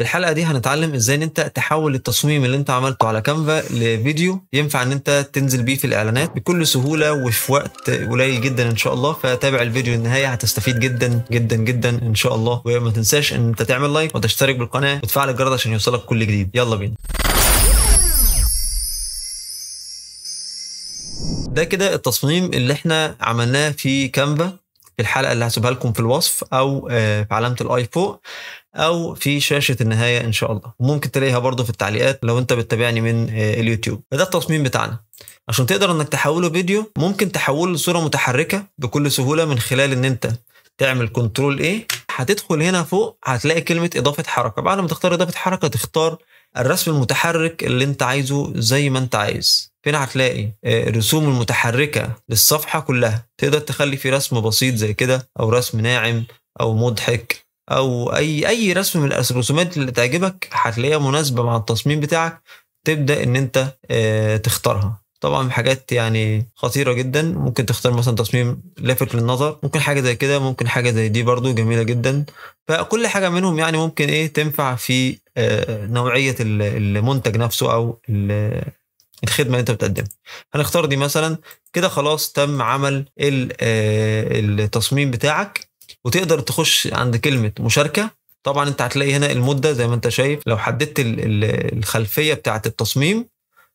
في الحلقه دي هنتعلم ازاي ان انت تحول التصميم اللي انت عملته على كانفا لفيديو ينفع ان انت تنزل بيه في الاعلانات بكل سهوله وفي وقت قليل جدا ان شاء الله فتابع الفيديو النهايه هتستفيد جدا جدا جدا ان شاء الله وما تنساش ان انت تعمل لايك وتشترك بالقناه وتفعل الجرس عشان يوصلك كل جديد يلا بينا ده كده التصميم اللي احنا عملناه في كانفا في الحلقه اللي هسيبها لكم في الوصف او آه، في علامه الاي فوق او في شاشه النهايه ان شاء الله وممكن تلاقيها برضو في التعليقات لو انت بتتابعني من آه، اليوتيوب ده التصميم بتاعنا عشان تقدر انك تحوله فيديو ممكن تحوله لصوره متحركه بكل سهوله من خلال ان انت تعمل كنترول ايه هتدخل هنا فوق هتلاقي كلمه اضافه حركه بعد ما تختار اضافه حركه تختار الرسم المتحرك اللي انت عايزه زي ما انت عايز هنا هتلاقي آه، الرسوم المتحركة للصفحة كلها تقدر تخلي في رسم بسيط زي كده أو رسم ناعم أو مضحك او اي اي رسم من الرسومات اللي تعجبك هتلاقيها مناسبه مع التصميم بتاعك تبدا ان انت آه، تختارها طبعا حاجات يعني خطيره جدا ممكن تختار مثلا تصميم لافت للنظر ممكن حاجه زي كده ممكن حاجه زي دي برضو جميله جدا فكل حاجه منهم يعني ممكن ايه تنفع في آه، نوعيه المنتج نفسه او الخدمه اللي انت بتقدمها هنختار دي مثلا كده خلاص تم عمل آه، التصميم بتاعك وتقدر تخش عند كلمه مشاركه طبعا انت هتلاقي هنا المده زي ما انت شايف لو حددت الخلفيه بتاعه التصميم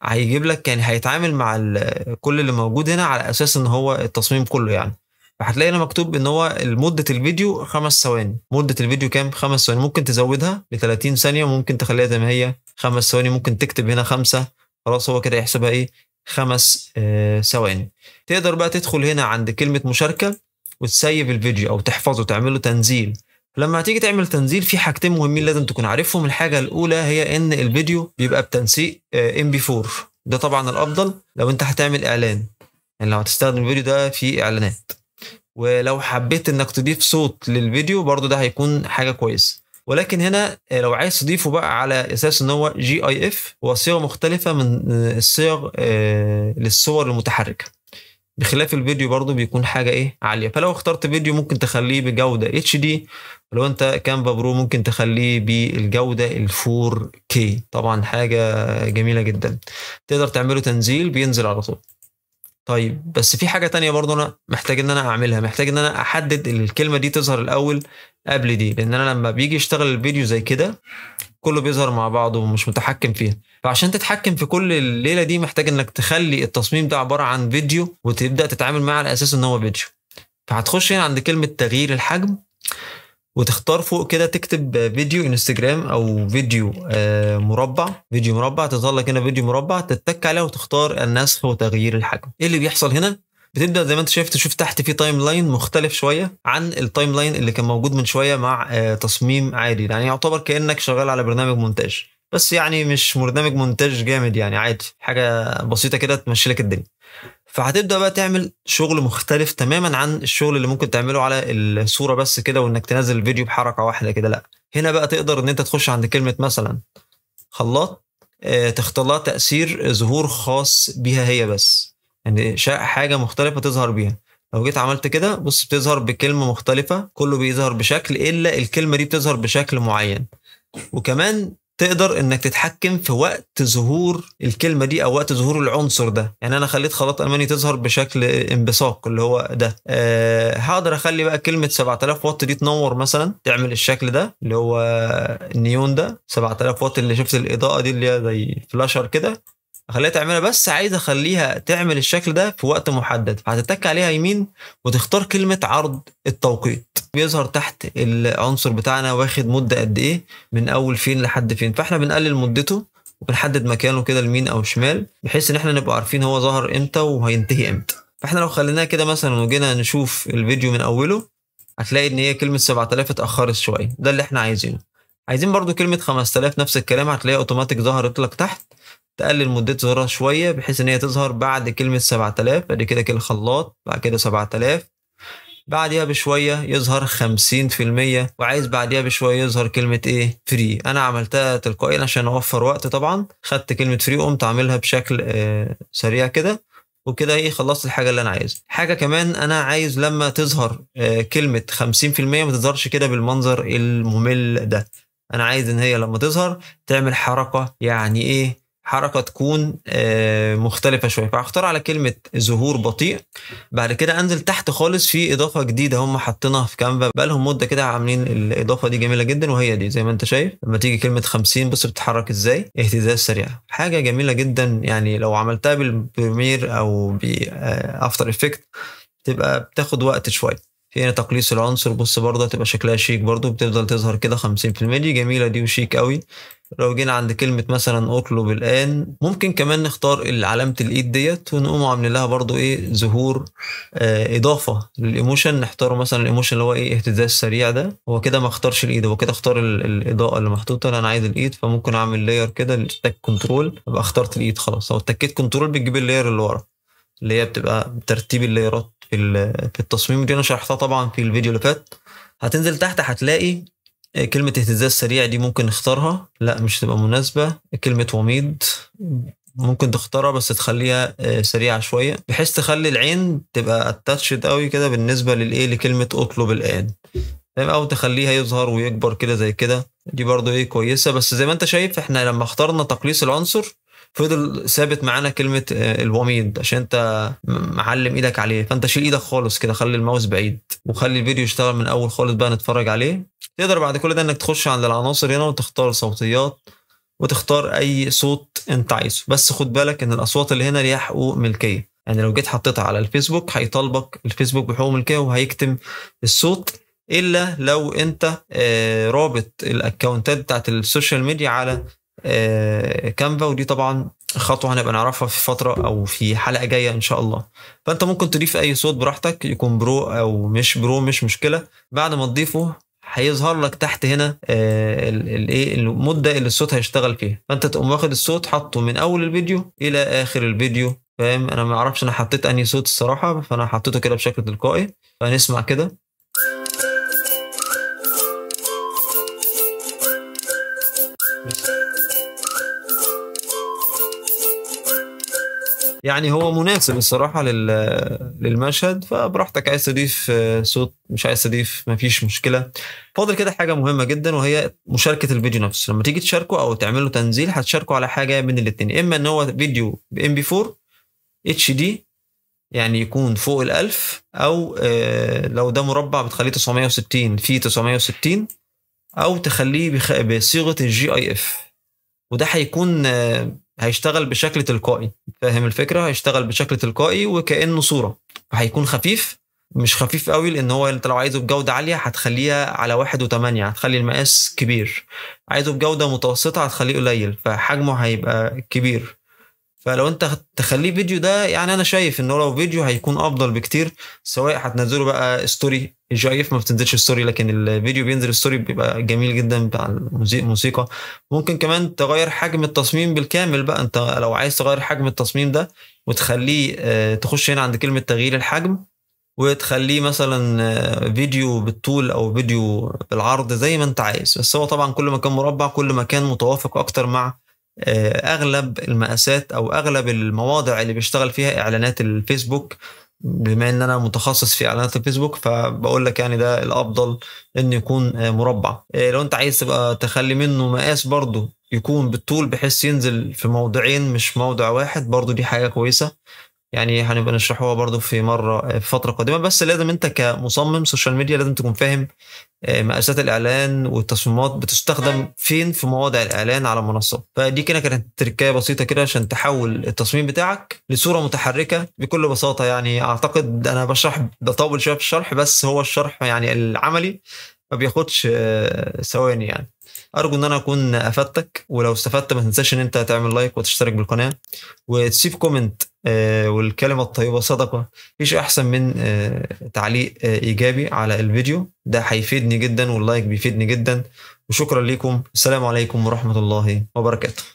هيجيب لك يعني هيتعامل مع كل اللي موجود هنا على اساس ان هو التصميم كله يعني فهتلاقي هنا مكتوب ان هو مده الفيديو خمس ثواني مده الفيديو كام خمس ثواني ممكن تزودها ل 30 ثانيه وممكن تخليها زي ما هي خمس ثواني ممكن تكتب هنا خمسه خلاص هو كده يحسبها ايه خمس آه، ثواني آه تقدر بقى تدخل هنا عند كلمه مشاركه وتسيب الفيديو او تحفظه تعمله تنزيل لما هتيجي تعمل تنزيل في حاجتين مهمين لازم تكون عارفهم الحاجه الاولى هي ان الفيديو بيبقى بتنسيق ام بي 4 ده طبعا الافضل لو انت هتعمل اعلان يعني لو هتستخدم الفيديو ده في اعلانات ولو حبيت انك تضيف صوت للفيديو برضو ده هيكون حاجه كويسه ولكن هنا آه، لو عايز تضيفه بقى على اساس ان هو جي اي اف هو صيغه مختلفه من آه، الصيغ آه، للصور المتحركه بخلاف الفيديو برضو بيكون حاجه ايه عاليه فلو اخترت فيديو ممكن تخليه بجوده اتش دي لو انت كانفا برو ممكن تخليه بالجوده ال 4 كي طبعا حاجه جميله جدا تقدر تعمله تنزيل بينزل على طول طيب بس في حاجه تانية برضو انا محتاج ان انا اعملها محتاج ان انا احدد الكلمه دي تظهر الاول قبل دي لان انا لما بيجي يشتغل الفيديو زي كده كله بيظهر مع بعضه ومش متحكم فيها فعشان تتحكم في كل الليله دي محتاج انك تخلي التصميم ده عباره عن فيديو وتبدا تتعامل معاه على اساس ان هو فيديو فهتخش هنا عند كلمه تغيير الحجم وتختار فوق كده تكتب فيديو انستجرام او فيديو آه، مربع فيديو مربع تظهر لك هنا فيديو مربع تتك عليه وتختار النسخ وتغيير الحجم ايه اللي بيحصل هنا بتبدا زي ما انت شايف تشوف تحت في تايم لاين مختلف شويه عن التايم لاين اللي كان موجود من شويه مع آه، تصميم عادي يعني يعتبر كانك شغال على برنامج مونتاج بس يعني مش برنامج مونتاج جامد يعني عادي حاجه بسيطه كده تمشي لك الدنيا فهتبدا بقى تعمل شغل مختلف تماما عن الشغل اللي ممكن تعمله على الصوره بس كده وانك تنزل الفيديو بحركه واحده كده لا هنا بقى تقدر ان انت تخش عند كلمه مثلا خلاط آه، تختار لها تاثير ظهور خاص بيها هي بس يعني حاجه مختلفه تظهر بيها لو جيت عملت كده بص بتظهر بكلمه مختلفه كله بيظهر بشكل الا الكلمه دي بتظهر بشكل معين وكمان تقدر انك تتحكم في وقت ظهور الكلمه دي او وقت ظهور العنصر ده يعني انا خليت خلاط الماني تظهر بشكل انبثاق اللي هو ده أه هقدر اخلي بقى كلمه 7000 واط دي تنور مثلا تعمل الشكل ده اللي هو النيون ده 7000 واط اللي شفت الاضاءه دي اللي هي زي فلاشر كده اخليها تعملها بس عايز اخليها تعمل الشكل ده في وقت محدد هتتك عليها يمين وتختار كلمه عرض التوقيت بيظهر تحت العنصر بتاعنا واخد مده قد ايه من اول فين لحد فين فاحنا بنقلل مدته وبنحدد مكانه كده لمين او شمال بحيث ان احنا نبقى عارفين هو ظهر امتى وهينتهي امتى فاحنا لو خليناها كده مثلا وجينا نشوف الفيديو من اوله هتلاقي ان هي كلمه 7000 اتاخرت شويه ده اللي احنا عايزينه عايزين برضو كلمه 5000 نفس الكلام هتلاقيها اوتوماتيك ظهرت لك تحت تقلل مدة ظهورها شوية بحيث إن هي تظهر بعد كلمة 7000 بعد كده كده خلاط بعد كده 7000 بعديها بشوية يظهر 50% وعايز بعديها بشوية يظهر كلمة إيه فري أنا عملتها تلقائيا عشان أوفر وقت طبعا خدت كلمة فري وقمت عاملها بشكل آه سريع كده وكده ايه خلصت الحاجه اللي انا عايزها حاجه كمان انا عايز لما تظهر آه، كلمه 50% ما تظهرش كده بالمنظر الممل ده انا عايز ان هي لما تظهر تعمل حركه يعني ايه حركه تكون آه، مختلفه شويه فهختار على كلمه ظهور بطيء بعد كده انزل تحت خالص في اضافه جديده هم حاطينها في كانفا بقالهم مده كده عاملين الاضافه دي جميله جدا وهي دي زي ما انت شايف لما تيجي كلمه 50 بص بتتحرك ازاي اهتزاز سريع حاجه جميله جدا يعني لو عملتها بالبريمير او بافتر افكت آه، تبقى بتاخد وقت شويه في هنا تقليص العنصر بص برضه هتبقى شكلها شيك برضه بتفضل تظهر كده 50% دي جميلة دي وشيك قوي لو جينا عند كلمة مثلا اطلب الآن ممكن كمان نختار علامة الإيد ديت ونقوم عاملين لها برضه إيه ظهور آه إضافة للإيموشن نختار مثلا الإيموشن اللي هو إيه اهتزاز سريع ده هو كده ما اختارش الإيد هو كده اختار الإضاءة اللي محطوطة أنا عايز الإيد فممكن أعمل لاير كده التك كنترول أبقى اخترت الإيد خلاص أو التكيت كنترول بتجيب اللاير اللي ورا اللي هي بتبقى ترتيب اللايرات في في التصميم دي انا شرحتها طبعا في الفيديو اللي فات هتنزل تحت هتلاقي كلمة اهتزاز سريع دي ممكن نختارها لا مش تبقى مناسبة كلمة وميض ممكن تختارها بس تخليها آه، سريعة شوية بحيث تخلي العين تبقى اتاتشد قوي كده بالنسبة للايه لكلمة اطلب الان تمام او تخليها يظهر ويكبر كده زي كده دي برضو ايه كويسة بس زي ما انت شايف احنا لما اخترنا تقليص العنصر فضل ثابت معانا كلمه آه، الوميض عشان انت معلم ايدك عليه فانت شيل ايدك خالص كده خلي الماوس بعيد وخلي الفيديو يشتغل من اول خالص بقى نتفرج عليه تقدر بعد كل ده انك تخش عند العناصر هنا وتختار صوتيات وتختار اي صوت انت عايزه بس خد بالك ان الاصوات اللي هنا ليها حقوق ملكيه يعني لو جيت حطيتها على الفيسبوك هيطالبك الفيسبوك بحقوق ملكيه وهيكتم الصوت الا لو انت آه، رابط الاكونتات بتاعت السوشيال ميديا على كانفا آه، ودي طبعا خطوه هنبقى نعرفها في فتره او في حلقه جايه ان شاء الله فانت ممكن تضيف اي صوت براحتك يكون برو او مش برو مش مشكله بعد ما تضيفه هيظهر لك تحت هنا آه، الايه المده اللي الصوت هيشتغل فيها فانت تقوم واخد الصوت حاطه من اول الفيديو الى اخر الفيديو فاهم انا ما اعرفش انا حطيت انهي صوت الصراحه فانا حطيته كده بشكل تلقائي فنسمع كده Thank you. يعني هو مناسب الصراحه للمشهد فبراحتك عايز تضيف آه، صوت مش عايز تضيف مفيش مشكله فاضل كده حاجه مهمه جدا وهي مشاركه الفيديو نفسه لما تيجي تشاركه او تعمله تنزيل هتشاركه على حاجه من الاثنين اما ان هو فيديو ام بي 4 اتش دي يعني يكون فوق الألف أو آه، لو ده مربع بتخليه 960 في 960 أو تخليه بصيغة الجي اي اف وده هيكون آه، هيشتغل بشكل تلقائي فاهم الفكره هيشتغل بشكل تلقائي وكانه صوره هيكون خفيف مش خفيف قوي لان هو انت لو عايزه بجوده عاليه هتخليها على واحد وثمانية هتخلي المقاس كبير عايزه بجوده متوسطه هتخليه قليل فحجمه هيبقى كبير فلو انت تخليه فيديو ده يعني انا شايف انه لو فيديو هيكون افضل بكتير سواء هتنزله بقى ستوري جايف ما بتنزلش ستوري لكن الفيديو بينزل ستوري بيبقى جميل جدا بتاع الموسيقى ممكن كمان تغير حجم التصميم بالكامل بقى انت لو عايز تغير حجم التصميم ده وتخليه آه، تخش هنا عند كلمه تغيير الحجم وتخليه مثلا آه، فيديو بالطول او فيديو بالعرض زي ما انت عايز بس هو طبعا كل ما كان مربع كل ما كان متوافق اكتر مع آه، اغلب المقاسات او اغلب المواضع اللي بيشتغل فيها اعلانات الفيسبوك بما ان انا متخصص في اعلانات الفيسبوك فبقول لك يعني ده الافضل ان يكون آه، مربع آه، لو انت عايز تبقى تخلي منه مقاس برضه يكون بالطول بحيث ينزل في موضعين مش موضع واحد برضه دي حاجه كويسه يعني هنبقى نشرحوها برضو في مرة آه، في فترة قادمة بس لازم أنت كمصمم سوشيال ميديا لازم تكون فاهم آه، مقاسات الإعلان والتصميمات بتستخدم فين في مواضع الإعلان على المنصات فدي كده كانت تركاية بسيطة كده عشان تحول التصميم بتاعك لصورة متحركة بكل بساطة يعني أعتقد أنا بشرح بطول شوية في الشرح بس هو الشرح يعني العملي ما بياخدش آه، ثواني يعني ارجو ان انا اكون افدتك ولو استفدت ما تنساش ان انت تعمل لايك وتشترك بالقناه وتسيب كومنت آه، والكلمه الطيبه صدقه مفيش احسن من آه، تعليق آه، ايجابي على الفيديو ده هيفيدني جدا واللايك بيفيدني جدا وشكرا ليكم السلام عليكم ورحمه الله وبركاته